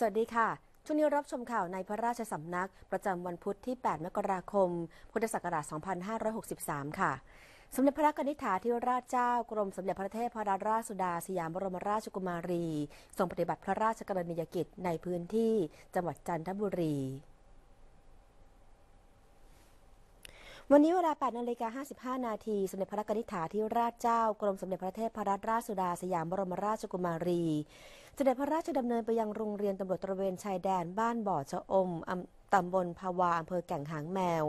สวัสดีค่ะ ช่วงนี้รับชมข่าวในพระราชสำนักประจำวันพุทธที่ 8 มกราคม พุทธศักราช 2563 ค่ะ สมเด็จพระนิษิฐาธิราชเจ้ากรมสมเด็จพระเทพรัตนราชสุดาสยามบรมราชกุมารีทรงปฏิบัติพระราชกรณียกิจในพื้นที่จังหวัดจันทบุรี วันนี้เวลา8นาฬิกา55 นาทีสมเด็จพระกนิษฐาธิราชเจ้ากรมสมเด็จพระเทพรัตนราชสุดาสยามบรมราชกุมารีเสด็จพระราชดำเนินไปยังโรงเรียนตำรวจตระเวนชายแดนบ้านบ่อชะอมตำบลภาวาอำเภอแก่งหางแมว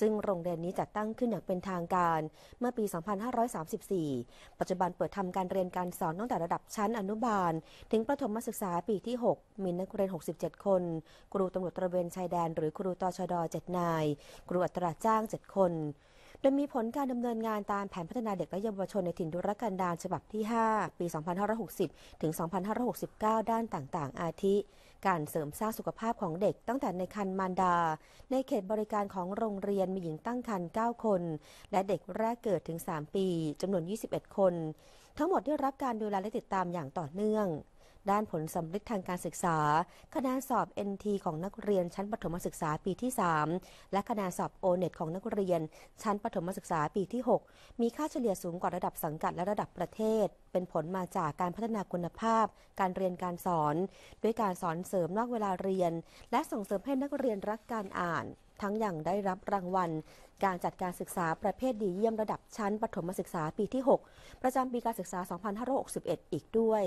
ซึ่งโรงเรียนนี้จัดตั้งขึ้นอย่างเป็นทางการเมื่อปี 2534 ปัจจุบันเปิดทำการเรียนการสอนตั้งแต่ระดับชั้นอนุบาล ถึงประถมศึกษาปีที่ 6มีนักเรียน 67 คนครูตำรวจตระเวนชายแดนหรือครูตชด 7 นายครูอัตราจ้าง 7 คนดยมีผลการดำเนินงานตามแผนพัฒนาเด็กและเยาวชนในถิ่นดุรกันดารฉบับที่ 5 ปี 2560 ถึง 2569 ด้านต่างๆ อาทิ การเสริมสร้างสุขภาพของเด็กตั้งแต่ในคันมารดา ในเขตบริการของโรงเรียนมีหญิงตั้งครรภ์9คนและเด็กแรกเกิดถึง 3 ปีจำนวน 21 คน ทั้งหมดได้รับการดูแลและติดตามอย่างต่อเนื่องด้านผลสำลิดทางการศึกษาคะแนนสอบ NT ของนักเรียนชั้นปฐมศึกษาปีที่ 3และคะแนนสอบ o n e t ของนักเรียน ชั้นปฐมศึกษาปีที่ 6 มีค่าเฉลี่ยสูงกว่าระดับสังกัดและระดับประเทศ เป็นผลมาจากการพัฒนาคุณภาพ การเรียนการสอนด้วยการสอนเสริมนอกเวลาเรียน และส่งเสริมให้นักเรียนรักการอ่าน ทั้งยังได้รับรางวัล การจัดการศึกษาประเภท ดีเยี่ยมระดับชั้นปฐมศึกษาปีที่ 6 ประจำปีการศึกษา 2561 อีกด้วย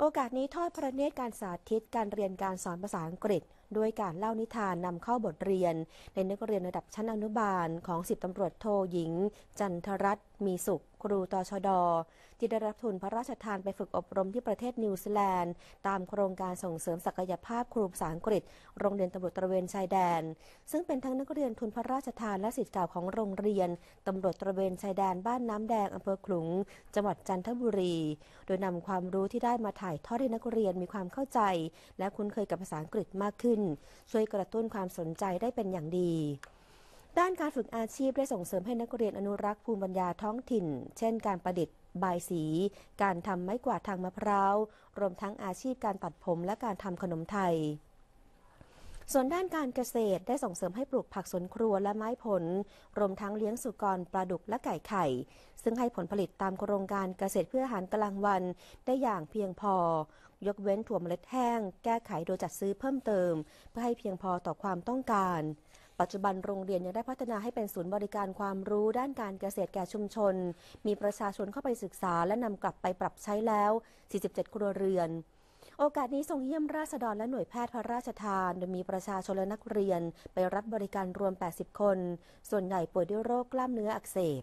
โอกาสนี้ทอดพระเนตรการสาธิตการเรียนการสอนภาษาอังกฤษด้วยการเล่านิทานนำเข้าบทเรียนในนักเรียนระดับชั้นอนุบาลของสิบตำรวจโทหญิงจันทรัตน์มีสุขรูตชดที่ได้รับทุนพระราชทานไปฝึกอบรมที่ประเทศนิวซีแลนด์ ตามโครงการส่งเสริมศักยภาพ ครูภาษาอังกฤษโรงเรียนตำรวจตระเวนชายแดน ซึ่งเป็นทั้งนักเรียนทุนพระราชทานและสิทธิ์เก่าของโรงเรียนตำรวจตระเวนชายแดน บ้านน้ำแดงอำเภอขลุง จังหวัดจันทบุรี โดยนำความรู้ที่ได้มาถ่ายทอดให้นักเรียนมีความเข้าใจ และคุ้นเคยกับภาษาอังกฤษมากขึ้น ช่วยกระตุ้นความสนใจได้เป็นอย่างดีด้านการฝึกอาชีพได้ส่งเสริมให้นักเรียนอนุรักษ์ภูมิปัญญาท้องถิ่น เช่นการประดิษฐ์บายสี การทำไม้กวาดทางมะพร้าว รวมทั้งอาชีพการตัดผมและการทำขนมไทย ส่วนด้านการเกษตรได้ส่งเสริมให้ปลูกผักสวนครัวและไม้ผล รวมทั้งเลี้ยงสุกร ปลาดุกและไก่ไข่ ซึ่งให้ผลผลิตตามโครงการเกษตรเพื่ออาหารกลางวันได้อย่างเพียงพอ ยกเว้นถั่วเมล็ดแห้ง แก้ไขโดยจัดซื้อเพิ่มเติม เพื่อให้เพียงพอต่อความต้องการปัจจุบันโรงเรียนยังได้พัฒนาให้เป็นศูนย์บริการความรู้ ด้านการเกษตรแก่ชุมชน มีประชาชนเข้าไปศึกษาและนำกลับไปปรับใช้แล้ว 47 ครัวเรือน โอกาสนี้ทรงเยี่ยมราษฎรและหน่วยแพทย์พระราชทาน โดยมีประชาชนและนักเรียนไปรับบริการรวม 80 คน ส่วนใหญ่ป่วยด้วยโรคกล้ามเนื้ออักเสบ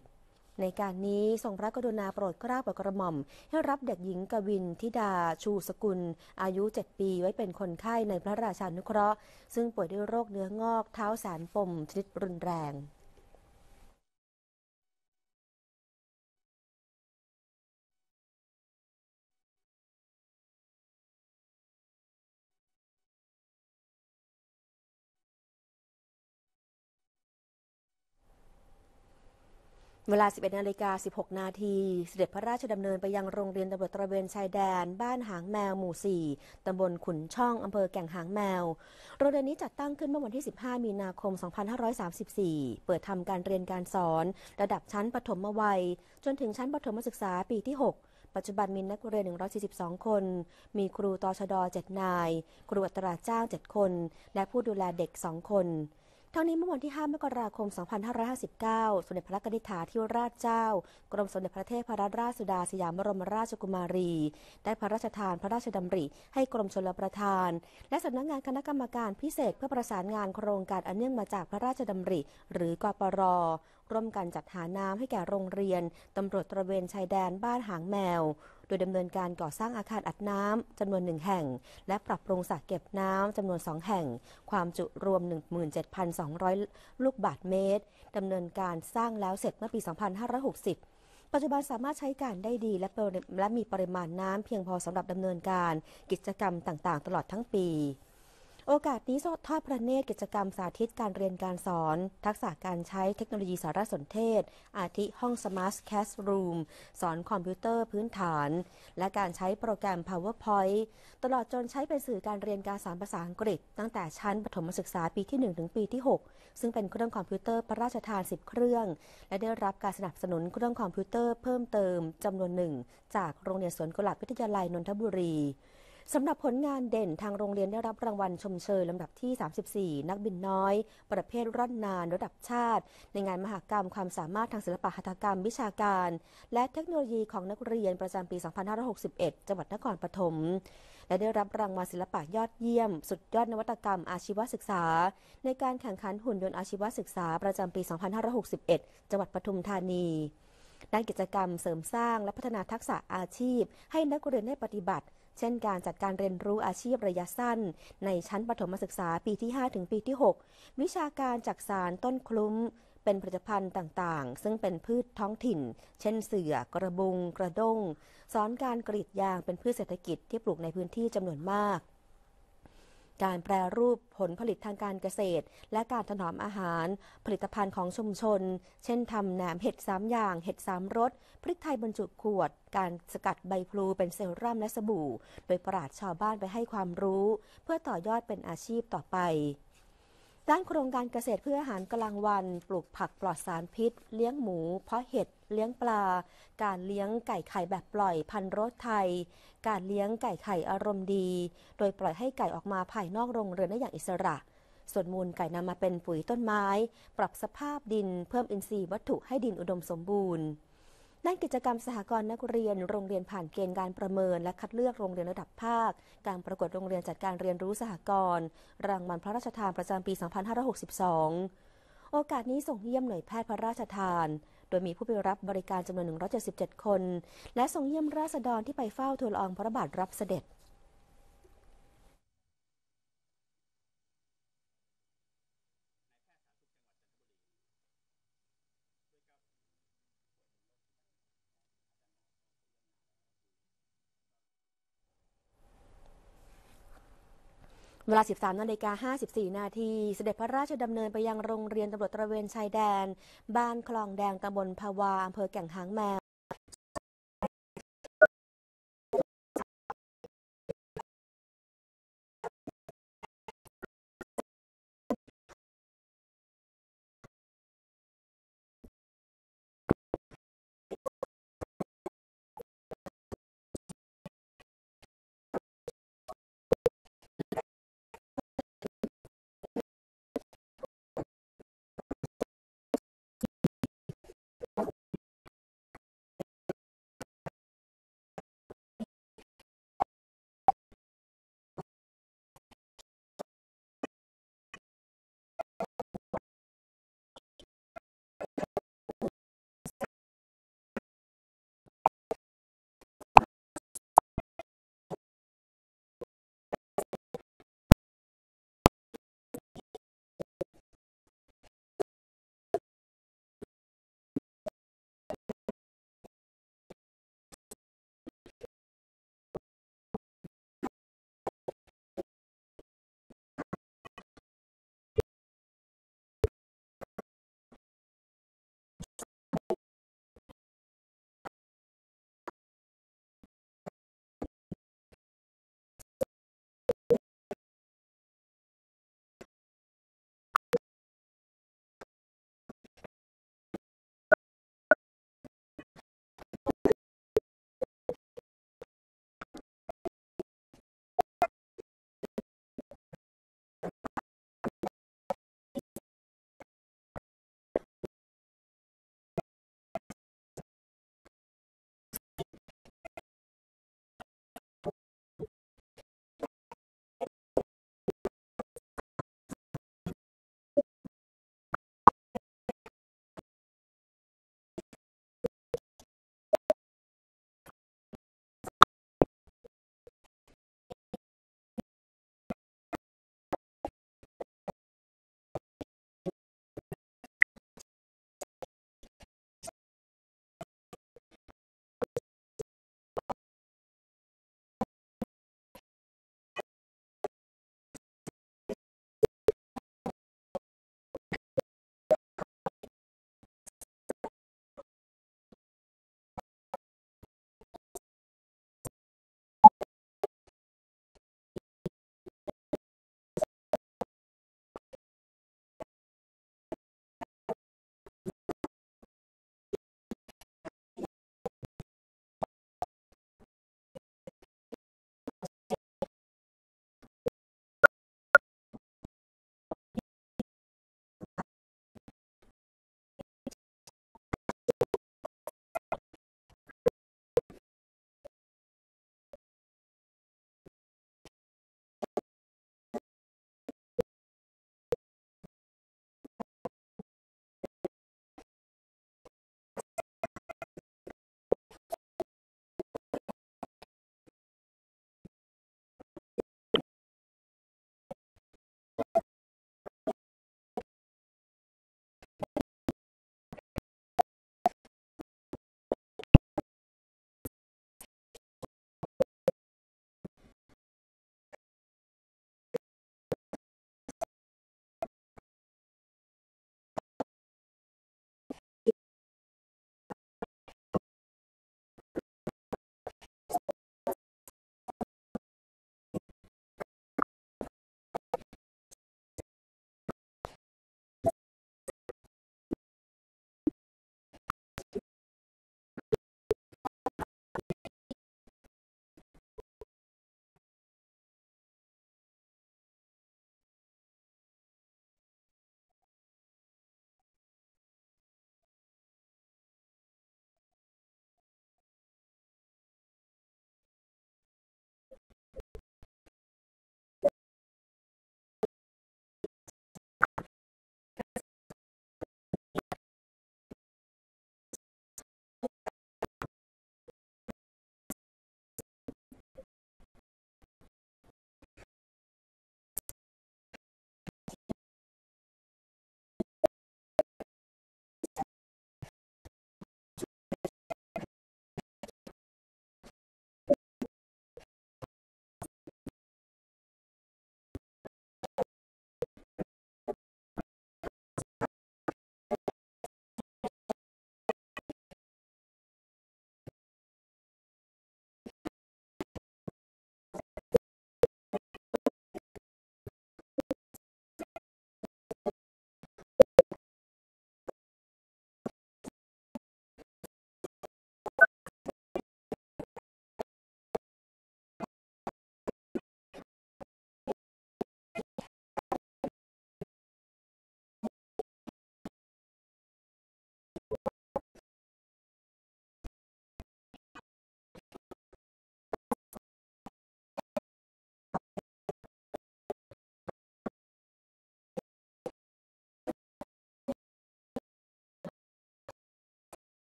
ในการนี้ทรงพระกรุณาโปรดเกล้าโปรดกระหม่อม ให้รับเด็กหญิงกวินทิดาชูสกุลอายุ 7 ปีไว้เป็นคนไข้ในพระราชานุเคราะห์ ซึ่งป่วยด้วยโรคเนื้องอก เท้าสารปมชนิดรุนแรงเวลา 11นาฬิกา16 นาที เสด็จพระราชดำเนินไปยังโรงเรียนตำรวจตระเวนชายแดน บ้านหางแมวหมู่ 4ตำบลขุนช่องอำเภอแก่งหางแมว โรงเรียนนี้จัดตั้งขึ้นเมื่อวันที่ 15 มีนาคม 2534 เปิดทำการเรียนการสอน ระดับชั้นปฐมวัย จนถึงชั้นปฐมศึกษาปีที่ 6 ปัจจุบันมีนักเรียน 142 คน มีครูตชด7นาย ครูอัตราจ้าง7คน และผู้ดูแลเด็ก 2 คนทั้งนี้เมื่อวันที่5มกราคม 2559สมเด็จพระกนิษฐาธิราชเจ้า กรมสมเด็จพระเทพรัตนราชสุดาสยามบรมราชกุมารี ได้พระราชทานพระราชดำริให้กรมชลประทาน และสำนักงานคณะกรรมการพิเศษเพื่อประสานงานโครงการอันเนื่องมาจากพระราชดำริ หรือกปรร่วมกันจัดหาน้ำให้แก่โรงเรียนตำรวจตระเวนชายแดนบ้านหางแมวโดยดำเนินการก่อสร้างอาคารอัดน้ำจำนวนหนึ่งแห่ง และปรับปรุงสระเก็บน้ำจำนวนสองแห่ง ความจุรวม 17,200 ลูกบาทเมตรดำเนินการสร้างแล้วเสร็จเมื่อปี 2560 ปัจจุบันสามารถใช้การได้ดี และและมีปริมาณน้ำเพียงพอสำหรับดำเนินการ กิจกรรมต่างๆ ตลอดทั้งปีโอกาสนี้ทอดพระเนตรกิจกรรมสาธิตการเรียนการสอน ทักษะการใช้เทคโนโลยีสารสนเทศ อาทิห้องสมาร์ทแคสต์รูมสอนคอมพิวเตอร์พื้นฐาน และการใช้โปรแกรม PowerPoint ตลอดจนใช้เป็นสื่อการเรียนการสอนภาษาอังกฤษ ตั้งแต่ชั้นประถมศึกษาปีที่1ถึงปีที่ 6 ซึ่งเป็นเครื่องคอมพิวเตอร์พระราชทาน10เครื่อง และได้รับการสนับสนุนเครื่องคอมพิวเตอร์เพิ่มเติมจำนวนหนึ่งจากโรงเรียนสวนกุหลาบวิทยาลัยนนทบุรีสำหรับผลงานเด่นทางโรงเรียนได้รับรางวัลชมเชยลำดับที่ 34 นักบินน้อย ประเภทร่อนนาน ระดับชาติ ในงานมหากรรมความสามารถทางศิลปะหัตถกรรมวิชาการ และเทคโนโลยีของนักเรียนประจำปี 2561 จังหวัดนครปฐมและได้รับรางวัลศิลปะยอดเยี่ยม สุดยอดนวัตกรรมอาชีวศึกษา ในการแข่งขันหุ่นยนต์อาชีวศึกษาประจำปี2561 จังหวัดปทุมธานีด้านกิจกรรมเสริมสร้างและพัฒนาทักษะอาชีพ ให้นักเรียนได้ปฏิบัติเช่นการจัดการเรียนรู้อาชีพระยะสั้น ในชั้นปฐมศึกษาปีที่ 5 ถึงปีที่ 6 วิชาการจักสารต้นคลุ้ม เป็นผลิตภัณฑ์ต่างๆ ซึ่งเป็นพืชท้องถิ่น เช่นเสือ กระบุงกระด้งสอนการกรีดยางเป็นพืชเศรษฐกิจที่ปลูกในพื้นที่จำนวนมากการแปรรูปผลผลิตทางการเกษตร และการถนอมอาหาร ผลิตภัณฑ์ของชุมชน เช่นทำแหนมเห็ดสามอย่างเห็ดสามรสพริกไทยบรรจุขวด การสกัดใบพลูเป็นเซรั่มและสบู่ โดยปราชชาวบ้านไปให้ความรู้ เพื่อต่อยอดเป็นอาชีพต่อไป ด้านโครงการเกษตรเพื่ออาหารกลางวันปลูกผักปลอดสารพิษ เลี้ยงหมูเพาะเห็ดเลี้ยงปลา การเลี้ยงไก่ไข่แบบปล่อยพันรถไทย การเลี้ยงไก่ไข่อารมณ์ดี โดยปล่อยให้ไก่ออกมาภายนอกโรงเรือนได้อย่างอิสระ ส่วนมูลไก่นำมาเป็นปุ๋ยต้นไม้ ปรับสภาพดินเพิ่มอินทรีย์วัตถุให้ดินอุดมสมบูรณ์ด้านกิจกรรมสหกรณ์นักเรียน โรงเรียนผ่านเกณฑ์การประเมินและคัดเลือกโรงเรียนระดับภาค การประกวดโรงเรียนจัดการเรียนรู้สหกรณ์รางวัลพระราชทานประจำปี 2562 โอกาสนี้ส่งเยี่ยมหน่วยแพทย์พระราชทานดยมีผู้ไปรับบริการจำนวน 177 คน และทรงเยี่ยมราษฎรที่ไปเฝ้าทูลอองพระบาทรับเสด็จเวลา 13นาฬิกา54 นาที เสด็จพระราชดำเนินไปยังโรงเรียนตำรวจตระเวนชายแดน บ้านคลองแดง ตำบลภาวา อำเภอแก่งหางแมว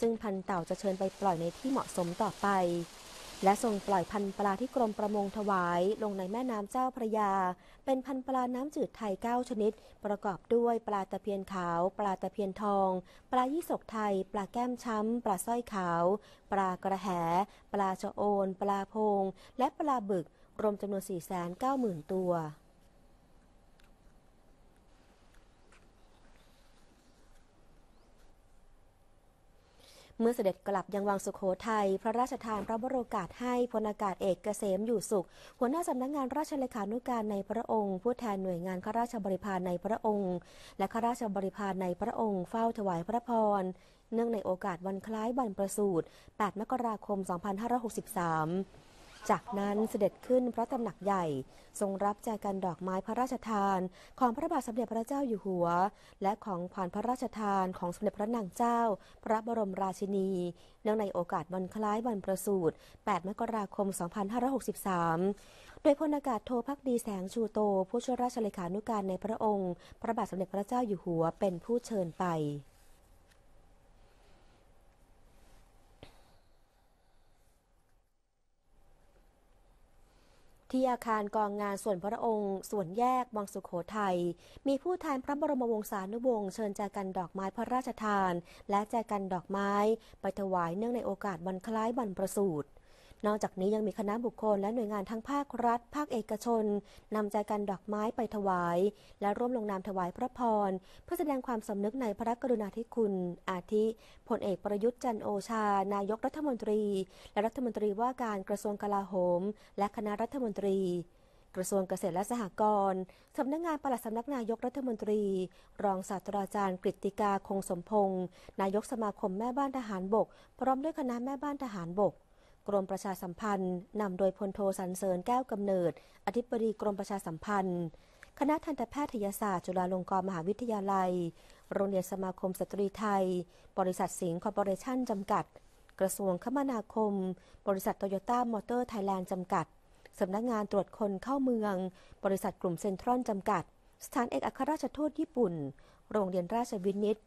ซึ่งพันเต่าจะเชิญไปปล่อยในที่เหมาะสมต่อไป และส่งปล่อยพันปลาที่กรมประมงถวาย ลงในแม่น้ำเจ้าพระยา เป็นพันปลาน้ำจืดไทย9ชนิด ประกอบด้วยปลาตะเพียนขาว ปลาตะเพียนทอง ปลายี่สกไทย ปลาแก้มช้ำปลาสร้อยขาว ปลากระแห ปลาชะโอน ปลาพง และปลาบึก รวมจำนวน 4,90,000 ตัวเมื่อเสด็จกลับยังวังสุขโขทัย พระราชทานพระบรโอกาสให้พลอากาศเอกเกษมอยู่สุข หัวหน้าสำนักงงานราชเลขานุการในพระองค์ ผู้แทนหน่วยงานข้าราชบริพารในพระองค์ และข้าราชบริพารในพระองค์เฝ้าถวายพระพร เนื่องในโอกาสวันคล้ายวันประสูติ 8 มกราคม 2563จากนั้นเสด็จขึ้นพระตำหนักใหญ่ทรงรับแจกันดอกไม้พระราชทานของพระบาทสมเด็จพระเจ้าอยู่หัว และของขวัญพระราชทานของสมเด็จพระนางเจ้า พระบรมราชินี เนื่องในโอกาสวันคล้ายวันประสูติ8มกราคม2563โดยพลอากาศโทพักดีแสงชูโต ผู้ช่วยราชเลขานุการในพระองค์ พระบาทสมเด็จพระเจ้าอยู่หัวเป็นผู้เชิญไปที่อาคารกองงานส่วนพระองค์ส่วนแยกบางสุขโขทยัยมีผู้แทนพระบรมวงศานุวงศ์เชิญแจกันดอกไม้พระราชทาน และแจกันดอกไม้ไปถวายเนื่องในโอกาสวันคล้ายวันประสูตินอกจากนี้ยังมีคณะบุคคลและหน่วยงานทั้งภาครัฐ ภาคเอกชนนำใจกันดอกไม้ไปถวาย และร่วมลงนามถวายพระพรเพื่อแสดงความสำนึกในพระกรุณาธิคุณ อาทิพลเอกประยุทธ์จันโอชา นายกรัฐมนตรี และรัฐมนตรีว่าการกระทรวงกลาโหม และคณะรัฐมนตรี กระทรวงเกษตรและสหกรณ์สำนักงงานปลัดสำนักนายกรัฐมนตรี รองศาสตราจารย์กฤติกาคงสมพงศ์นายกสมาคมแม่บ้านทหารบกพร้อมด้วยคณะแม่บ้านทหารบกกรมประชาสัมพันธ์ นำโดยพลโทสันเสริญแก้วกำเนิด อธิบดีกรมประชาสัมพันธ์ คณะทันตแพทยศาสตร์ จุฬาลงกรณ์มหาวิทยาลัย โรงเรียนสมาคม สตรีไทย บริษัทสิงห์คอร์ปอเรชั่นจำกัด กระทรวงคมนาคม บริษัทโตโยต้ามอเตอร์ไทยแลนด์จำกัด สำนักงานตรวจคนเข้าเมือง บริษัทกลุ่มเซ็นทรัลจำกัด สถานเอกอัครราชทูตญี่ปุ่น โรงเรียนราชวินิต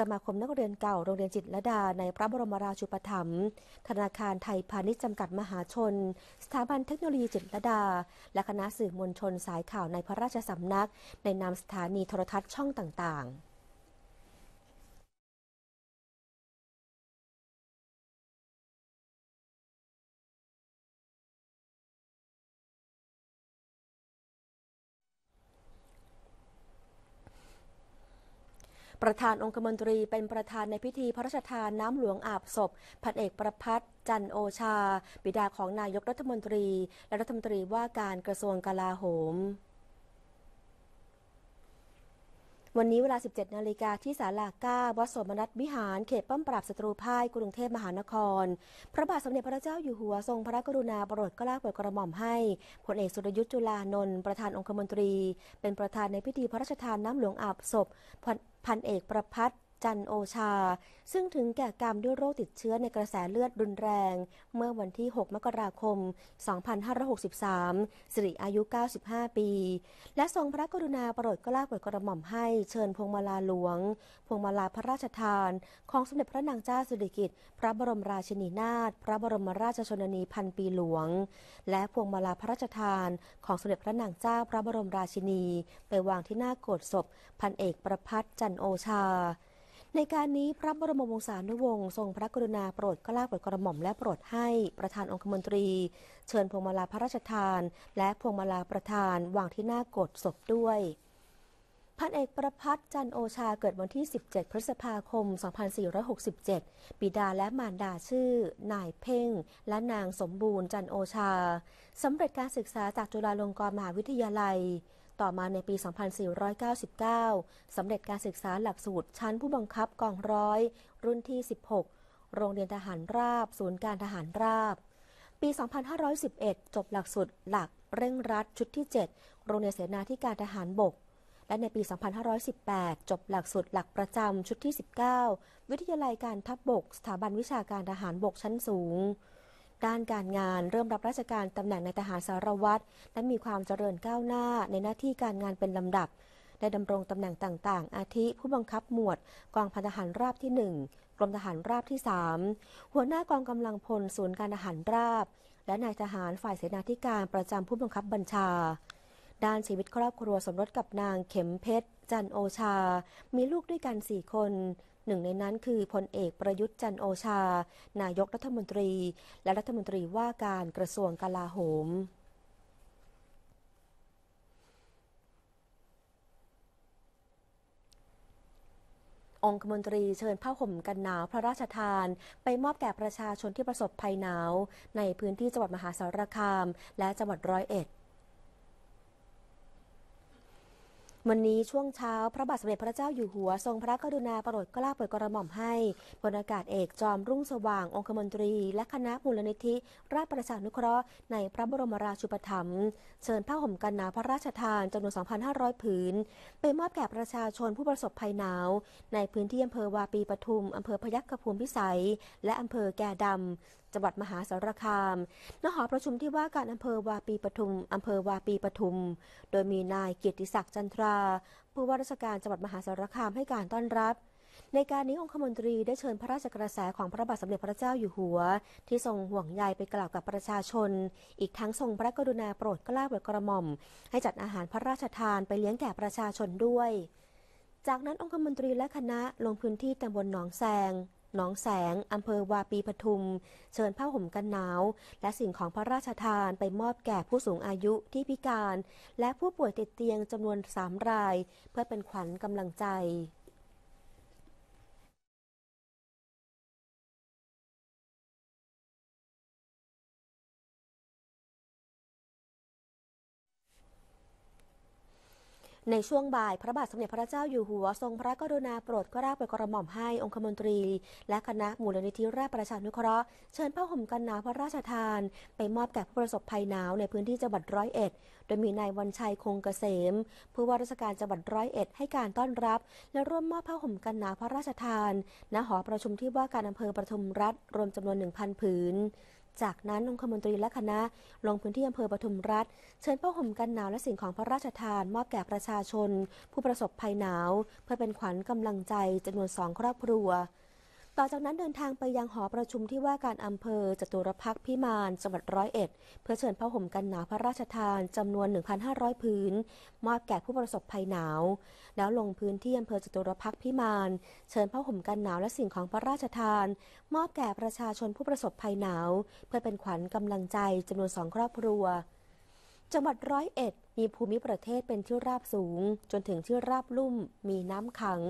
สมาคมนักเรียนเก่าโรงเรียนจิตรดาในพระบรมราชูปถัมภ์ธนาคารไทยพาณิชย์จำกัดมหาชน สถาบันเทคโนโลยีจิตรดา และคณะสื่อมวลชนสายข่าวในพระราชสำนัก ในนามสถานีโทรทัศน์ช่องต่าง ๆประธานองคมนตรีเป็นประธานในพิธีพระราชทานน้ำหลวงอาบศพพันเอกประพัฒจันโอชาบิดาของนายกรัฐมนตรีและรัฐมนตรีว่าการกระทรวงกลาโหมวันนี้เวลา 17 นาฬิกาที่ศาลาก้า วัดสมนัตวิหารเขตป้อมปราบศัตรูพ่ายกรุงเทพมหานคร พระบาทสมเด็จพระเจ้าอยู่หัวทรงพระกรุณาโปรดเกล้าโปรดกระหม่อมให้พลเอกสุรยุทธ์จุลานนท์ประธานองคมนตรี เป็นประธานในพิธีพระราชทานน้ำหลวงอาบศพพันเอกประพัฒจันโอชา ซึ่งถึงแก่กรรม ด้วยโรคติดเชื้อในกระแสเลือดรุนแรงเมื่อวันที่ 6 มกราคม 2563 สิริอายุ 95 ปี และทรงพระกรุณาโปรดกล้าโปรดกระหม่อมให้เชิญพวงมาลาหลวงพวงมาลาพระราชทาน ของสมเด็จพระนางเจ้าสิริกิติ์พระบรมราชินีนาถ พระบรมราชชนนีพันปีหลวง และพวงมาลาพระราชทาน ของสมเด็จพระนางเจ้าพระบรมราชินี ไปวางที่หน้าโกรธศพพันเอกประพัฒจันโอชาในการนี้พระบรมวงศานุวงศ์ทรงพระกรุณาโปรดกล้าโปรดกระหม่อมและโปรดให้ประธานองคมนตรี เชิญพวงมาลาพระราชทาน และพวงมาลาประธานวางที่หน้ากดศพด้วย พันเอกประพัฒจันโอชาเกิดวันที่ 17 พฤษภาคม 2467บิดาและมารดาชื่อนายเพ่งและนางสมบูรณ์จันโอชา สำเร็จการศึกษาจากจุฬาลงกรณ์มหาวิทยาลัยต่อมาในปี 2499สำเร็จการศึกษาหลักสูตร ชั้นผู้บังคับกองร้อยรุ่นที่ 16 โรงเรียนทหารราบ ศูนย์การทหารราบ ปี 2511 จบหลักสูตรหลักเร่งรัดชุดที่ 7 โรงเรียนเสนาธิการทหารบก และในปี 2518 จบหลักสูตรหลักประจำชุดที่ 19 วิทยาลัยการทัพบบก สถาบันวิชาการทหารบกชั้นสูงด้านการงานเริ่มรับราชการตำแหน่งในทหารสารวัตรและมีความเจริญก้าวหน้าในหน้าที่การงานเป็นลำดับ ได้ดำรงตำแหน่งต่างๆ อาทิผู้บังคับหมวด กองพันทหารราบที่ 1กรมทหารราบที่ 3 หัวหน้ากองกำลังพล ศูนย์การทหารราบ และนายทหารฝ่ายเสนาธิการประจำผู้บังคับบัญชา ด้านชีวิตครอบครัวสมรสกับนางเข็มเพชรจันโอชา มีลูกด้วยกัน4คนหนึ่งในนั้นคือพลเอกประยุทธ์จันโอชา นายกรัฐมนตรี และรัฐมนตรีว่าการกระทรวงกลาโหม องคมนตรีเชิญผ้าห่มกันหนาวพระราชทานไปมอบแก่ประชาชนที่ประสบภัยหนาวในพื้นที่จังหวัดมหาสารคาม และจังหวัดร้อยเอ็ดวันนี้ช่วงเช้า พระบาทสมเด็จพระเจ้าอยู่หัว ทรงพระกรุณาโปรดเกล้าโปรดกระหม่อมให้พลอากาศเอกจอมรุ่งสว่างองคมนตรี และคณะมูลนิธิ ราชประชานุเคราะห์ในพระบรมราชูปถัมภ์เชิญผ้าห่มกันหนาวพระราชทานจำนวน2,500ผืนไปมอบแก่ประชาชนผู้ประสบภัยหนาว ในพื้นที่อำเภอวาปีปทุมอำเภอพยัคฆภูมิพิสัยและอำเภอแก่ดำจังหวัดมหาสารคามณหอประชุมที่ว่าการอำเภอวาปีปทุมอำเภอวาปีปทุม โดยมีนายเกียรติศักดิ์จันทรา ผู้ว่าราชการจังหวัดมหาสารคามให้การต้อนรับ ในการนี้องคมนตรีได้เชิญพระราชกระแส ของพระบาทสมเด็จพระเจ้าอยู่หัว ที่ทรงห่วงใยไปกล่าวกับประชาชน อีกทั้งทรงพระกรุณาโปรดกล้าโปรดกระหม่อมให้จัดอาหารพระราชทานไปเลี้ยงแก่ประชาชนด้วย จากนั้นองคมนตรีและคณะลงพื้นที่ตำบลหนองแซงหนองแสง อำเภอวาปีปทุม เชิญผ้าห่มกันหนาว และสิ่งของพระราชทานไปมอบแก่ผู้สูงอายุที่พิการ และผู้ป่วยติดเตียงจำนวน3รายเพื่อเป็นขวัญกำลังใจในช่วงบ่ายพระบาทสมเด็จพระเจ้าอยู่หัวทรงพระกรุณาโปรดกราบโปรดกระหม่อมให้องคมนตรี และคณะมูลนิธิราชประชานุเคราะห์เชิญผ้าห่มกันหนาวพระราชทานไปมอบแก่ผู้ประสบภัยหนาวในพื้นที่จังหวัดร้อยเอ็ดโดยมีนายวันชัยคงเกษมผู้ว่าราชการจังหวัดร้อยเอ็ดให้การต้อนรับและร่วมมอบผ้าห่มกันหนาวพระราชทานณหอประชุมที่ว่าการอำเภอประทุมรัฐรวมจำนวน1,000ผืนจากนั้นองคมนตรีและคณะ ลงพื้นที่อำเภอปทุมรัฐเชิญผ้าห่มกันหนาวและสิ่งของพระราชทาน มอบแก่ประชาชน ผู้ประสบภัยหนาว เพื่อเป็นขวัญกำลังใจจำนวนสองครอบครัวต่อจากนั้นเดินทางไปยังหอประชุมที่ว่าการอำเภอจตุรพักพิมานจังหวัดร้อยเอ็ดเพื่อเชิญผ้าห่มกันหนาวพระราชทานจำนวน1,500พื้นมอบแก่ผู้ประสบภัยหนาวแล้วลงพื้นที่อำเภอจตุรพักพิมาน เชิญผ้าห่มกันหนาวและสิ่งของพระราชทาน มอบแก่ประชาชนผู้ประสบภัยหนาวเพื่อเป็นขวัญกำลังใจจำนวนสองครอบครัวจังหวัดร้อยเอ็ดมีภูมิประเทศเป็นที่ราบสูง จนถึงที่ราบลุ่ม มีน้ำขัง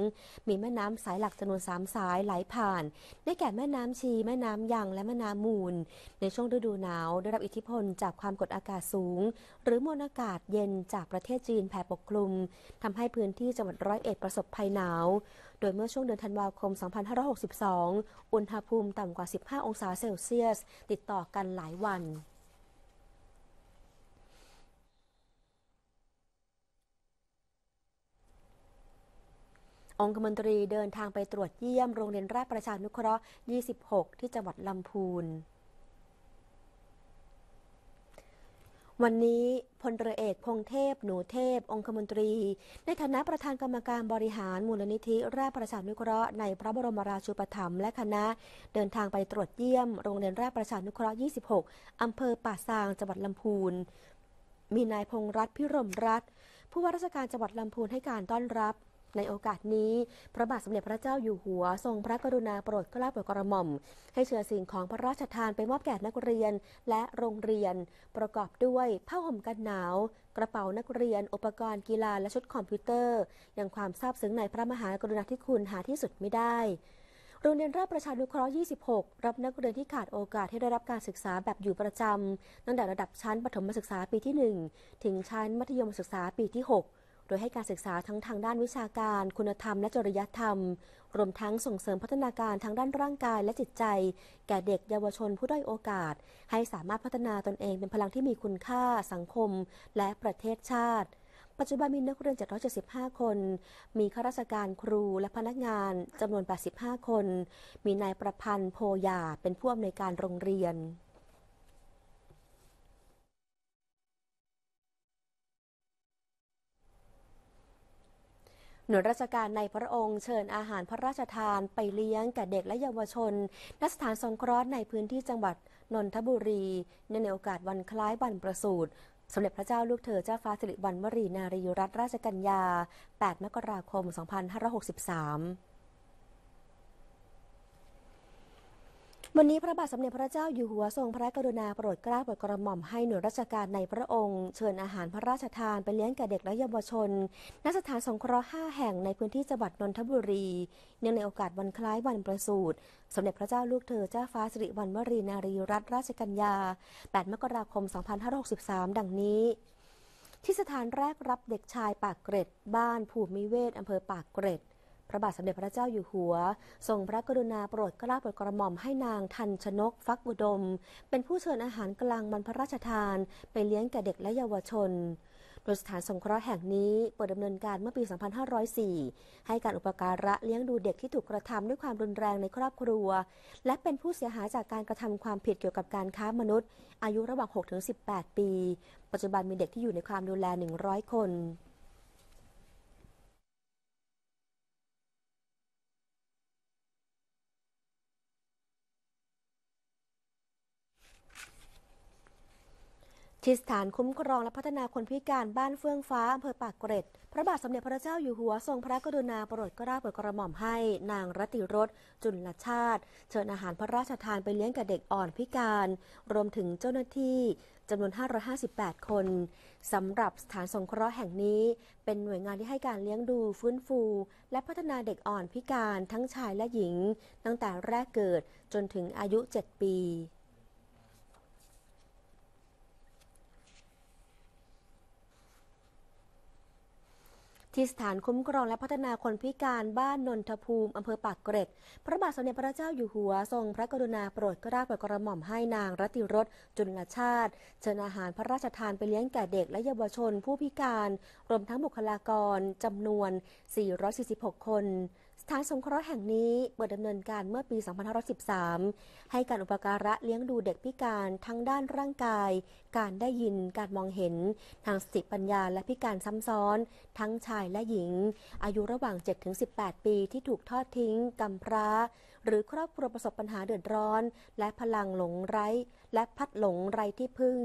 มีแม่น้ำสายหลักจำนวนสามสายไหลผ่าน ได้แก่แม่น้ำชีแม่น้ำยางและแม่น้ำมูล ในช่วงฤดูหนาว ได้รับอิทธิพลจากความกดอากาศสูง หรือมวลอากาศเย็นจากประเทศจีนแผ่ปกคลุมทำให้พื้นที่จังหวัดร้อยเอ็ดประสบภัยหนาว โดยเมื่อช่วงเดือนธันวาคม 2562 อุณหภูมิต่ำกว่า 15 องศาเซลเซียส ติดต่อกันหลายวันองคมนตรีเดินทางไปตรวจเยี่ยมโรงเรียนราชประชานุเคราะห์ 26 ที่จังหวัดลำพูน วันนี้พลเรือเอกพงเทพหนูเทพ องคมนตรี ในฐานะประธานกรรมการบริหารมูลนิธิราชประชานุเคราะห์ในพระบรมราชูปถัมภ์และคณะเดินทางไปตรวจเยี่ยม โรงเรียนราชประชานุเคราะห์ 26อำเภอป่าซาง จังหวัดลำพูน มีนายพงรัฐพิรมรัฐ ผู้ว่าราชการจังหวัดลำพูนให้การต้อนรับในโอกาสนี้ พระบาทสมเด็จพระเจ้าอยู่หัวทรงพระกรุณาโปรดเกล้าโปรดกระหม่อม ให้เชื้อสิ่งของพระราชทานไปมอบแก่นักเรียนและโรงเรียน ประกอบด้วยผ้าห่มกันหนาว กระเป๋านักเรียน อุปกรณ์ กีฬาและชุดคอมพิวเตอร์อย่างความซาบซึ้งในพระมหากรุณาธิคุณหาที่สุดไม่ได้ โรงเรียนราชประชานุเคราะห์ 26 รับนักเรียนที่ขาดโอกาสให้ได้รับการศึกษาแบบอยู่ประจำตั้งแต่ระดับชั้นประถมศึกษาปีที่ 1 ถึงชั้นมัธยมศึกษาปีที่ 6โดยให้การศึกษาทั้งทางด้านวิชาการคุณธรรมและจริยธรรม รวมทั้งส่งเสริมพัฒนาการทางด้านร่างกายและจิตใจ แก่เด็กเยาวชนผู้ด้อยโอกาส ให้สามารถพัฒนาตนเองเป็นพลังที่มีคุณค่าสังคมและประเทศชาติ ปัจจุบันมีนักเรียน775 คน มีข้าราชการครูและพนักงานจำนวน 85 คน มีนายประพันธ์โพยาเป็นผู้อำนวยการโรงเรียนหน่วยราชการในพระองค์เชิญอาหารพระราชทานไปเลี้ยง แก่เด็กและเยาวชนณสถานสงเคราะห์ในพื้นที่จังหวัดนนทบุรีในโอกาสวันคล้ายวันประสูติสมเด็จพระเจ้าลูกเธอเจ้าฟ้าสิริวัณวรีนารีรัตนราชกัญญา 8 มกราคม 2563วันนี้พระบาทสมเด็จพระเจ้าอยู่หัวทรงพระกรุณาโปรดเกล้าโปรดกระหม่อมให้หน่วยราชการในพระองค์เชิญอาหารพระราชทานไปเลี้ยงแก่เด็กและเยาวชนณสถานสงเคราะห์5แห่งในพื้นที่จังหวัดนนทบุรี เนื่องในโอกาสวันคล้ายวันประสูติสมเด็จพระเจ้าลูกเธอเจ้าฟ้าสิริวัณวรีนารีรัตนราชกัญญา 8 มกราคม 2563 ดังนี้ ที่สถานแรกรับเด็กชายปากเกร็ดบ้านภูมิเวศอำเภอปากเกร็ดพระบาทสมเด็จพระเจ้าอยู่หัว ทรงพระกรุณาโปรดกล้าโปรดกระหม่อมให้นางทันชนกฟักบุดม เป็นผู้เชิญอาหารกลางบรรพราชทาน ไปเลี้ยงแก่เด็กและเยาวชน โดยสถานสงเคราะห์แห่งนี้เปิดดำเนินการเมื่อปี 2504 ให้การอุปการะเลี้ยงดูเด็กที่ถูกกระทำด้วยความรุนแรงในครอบครัว และเป็นผู้เสียหายจากการกระทำความผิดเกี่ยวกับการค้ามนุษย์อายุระหว่าง6-18 ปี ปัจจุบันมีเด็กที่อยู่ในความดูแล 100 คนที่สถานคุ้มครองและพัฒนาคนพิการบ้านเฟื่องฟ้า อำเภอปากเกร็ด พระบาทสมเด็จพระเจ้าอยู่หัวทรงพระกรุณาโปรดรกลาเปิดกระหม่อมให้นางรติรสจุลชาติ เชิญอาหารพระราชทานไปเลี้ยงกับเด็กอ่อนพิการ รวมถึงเจ้าหน้าที่จำนวน 558 คน สำหรับสถานสงเคราะห์แห่งนี้ เป็นหน่วยงานที่ให้การเลี้ยงดูฟื้นฟู และพัฒนาเด็กอ่อนพิการ ทั้งชายและหญิง ตั้งแต่แรกเกิดจนถึงอายุ7ปีที่สถานคุ้มครองและพัฒนาคนพิการบ้านนนทภูมิ อำเภอปากเกร็ดพระบาทสมเด็จพระเจ้าอยู่หัวทรงพระกรุณาโปรดกลาบกระหม่อมให้นางรัติรสจุลชาติเชิญอาหารพระราชทานไปเลี้ยงแก่เด็กและเยาวชนผู้พิการ รวมทั้งบุคลากรจำนวน 446 คนถานสงเคราะห์แห่งนี้เปิดดำเนินการเมื่อปี 2513 ให้การอุปการะเลี้ยงดูเด็กพิการทั้งด้านร่างกาย การได้ยินการมองเห็น ทางสติปัญญาและพิการซ้ำซ้อน ทั้งชายและหญิง อายุระหว่าง 7-18 ปีที่ถูกทอดทิ้งกำพร้า หรือครอบครัวประสบปัญหาเดือดร้อน และพลังหลงไร้ และพัดหลงไร้ที่พึ่ง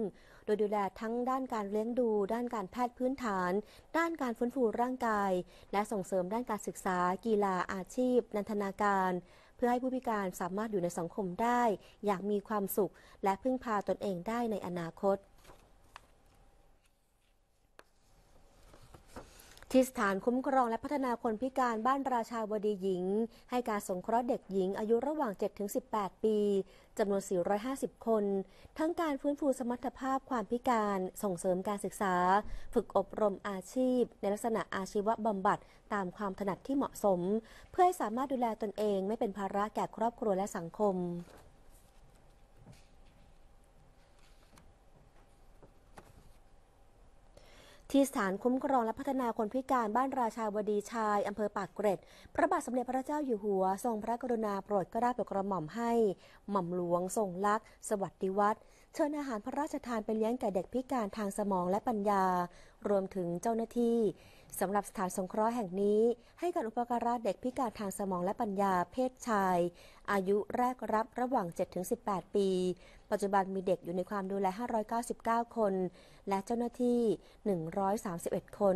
ดยดูแลทั้งด้านการเลี้ยงดู ด้านการแพทย์พื้นฐาน ด้านการฟื้นฟูร่างกาย และส่งเสริมด้านการศึกษากีฬาอาชีพ นันทนาการ เพื่อให้ผู้พิการสามารถอยู่ในสังคมได้ อย่างมีความสุข และพึ่งพาตนเองได้ในอนาคตที่สถานคุ้มครองและพัฒนาคนพิการบ้านราชาวดีหญิง ให้การสงเคราะห์เด็กหญิงอายุระหว่าง 7-18 ปี จำนวน 450 คน ทั้งการฟื้นฟูสมรรถภาพความพิการ ส่งเสริมการศึกษา ฝึกอบรมอาชีพ ในลักษณะอาชีวบำบัด ตามความถนัดที่เหมาะสม เพื่อให้สามารถดูแลตนเอง ไม่เป็นภาระแก่ครอบครัวและสังคมที่สถานคุ้มครองและพัฒนาคนพิการบ้านราชาวดีชาย อำเภอปากเกร็ด พระบาทสมเด็จพระเจ้าอยู่หัว ทรงพระกรุณาโปรดกระราบกระหม่อมให้ หม่อมหลวง ทรงลักษ์สวัสดิวัฒน์เชิญอาหารพระราชทานไปเลี้ยงแก่เด็กพิการทางสมองและปัญญา รวมถึงเจ้าหน้าที่ สำหรับสถานสงเคราะห์แห่งนี้ ให้การอุปการะเด็กพิการทางสมองและปัญญาเพศชาย อายุแรกรับระหว่าง7-18 ปีปัจจุบันมีเด็กอยู่ในความดูแล 599 คน และเจ้าหน้าที่ 131 คน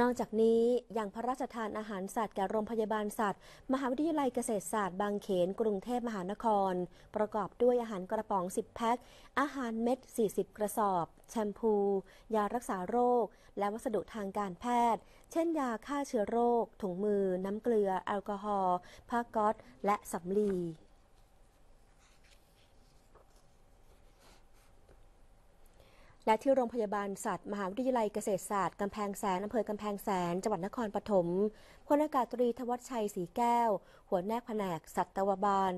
นอกจากนี้ยังพระราชทานอาหารสัตว์แก่โรงพยาบาลสัตว์ มหาวิทยาลัยเกษตรศาสตร์บางเขนกรุงเทพมหานคร ประกอบด้วยอาหารกระป๋อง 10 แพ็คอาหารเม็ด 40 กระสอบ แชมพู ยารักษาโรค และวัสดุทางการแพทย์ เช่นยาฆ่าเชื้อโรค ถุงมือ น้ำเกลือแอลกอฮอล์ผ้าก๊อตและสำลีและที่โรงพยาบาลสัตว์มหาวิทยาลัยเกษตรศาสตร์กำแพงแสน อำเภอกำแพงแสนจังหวัดนครปฐมพลอากาศตรีทวัชชัยศรีแก้ว หัวหน้าแผนกสัตวบาล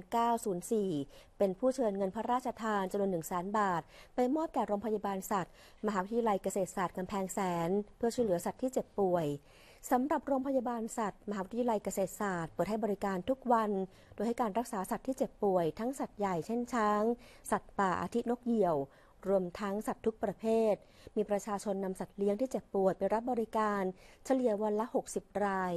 904 เป็นผู้เชิญเงินพระราชทานจำนวนหนึ่งแสนบาท ไปมอบแก่โรงพยาบาลสัตว์มหาวิทยาลัยเกษตรศาสตร์กำแพงแสน เพื่อช่วยเหลือสัตว์ที่เจ็บป่วยสำหรับโรงพยาบาลสัตว์มหาวิทยาลัยเกษตรศาสตร์เปิดให้บริการทุกวันโดยให้การรักษาสัตว์ที่เจ็บป่วย ทั้งสัตว์ใหญ่เช่นช้างสัตว์ป่าอาทินกเหยี่ยวรวมทั้งสัตว์ทุกประเภท มีประชาชนนำสัตว์เลี้ยงที่เจ็บป่วยไปรับบริการเฉลี่ยวันละ 60ราย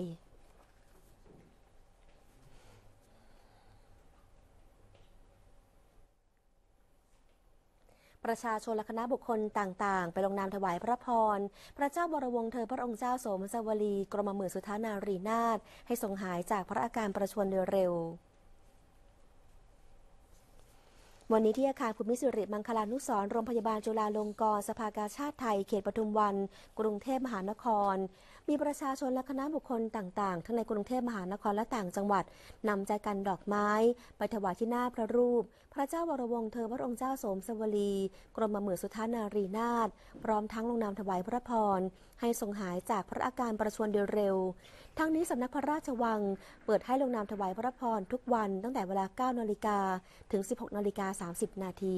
ประชาชนและคณะบุคคลต่างๆ ไปลงนามถวายพระพร พระเจ้าบรวงเธอพระองค์เจ้าโสมสวลีกรมหมื่นสุธานารีนาถให้ทรงหายจากพระอาการประชวรโดยเร็ววันนี้ที่อาคารภูมิสิริมังคลานุสรโรงพยาบาลจุฬาลงกรณ์สภากาชาติไทยเขตปทุมวัน กรุงเทพมหานครมีประชาชนและคณะบุคคลต่างๆ ทั้งในกรุงเทพมหานครและต่างจังหวัด นำใจกันดอกไม้ ไปถวายที่หน้าพระรูป พระเจ้าวรวงเธอพระองค์เจ้าสมสวลีกรมหมือสุทานารีนาถพร้อมทั้งลงนามถวายพระพรให้ทรงหายจากพระอาการประชวนเดยเร็ว ทั้งนี้สำนักพระราชวัง เปิดให้ลงนามถวายพระพรทุกวันตั้งแต่เวลา9นาฬิกาถึง16นาฬิกา30นาที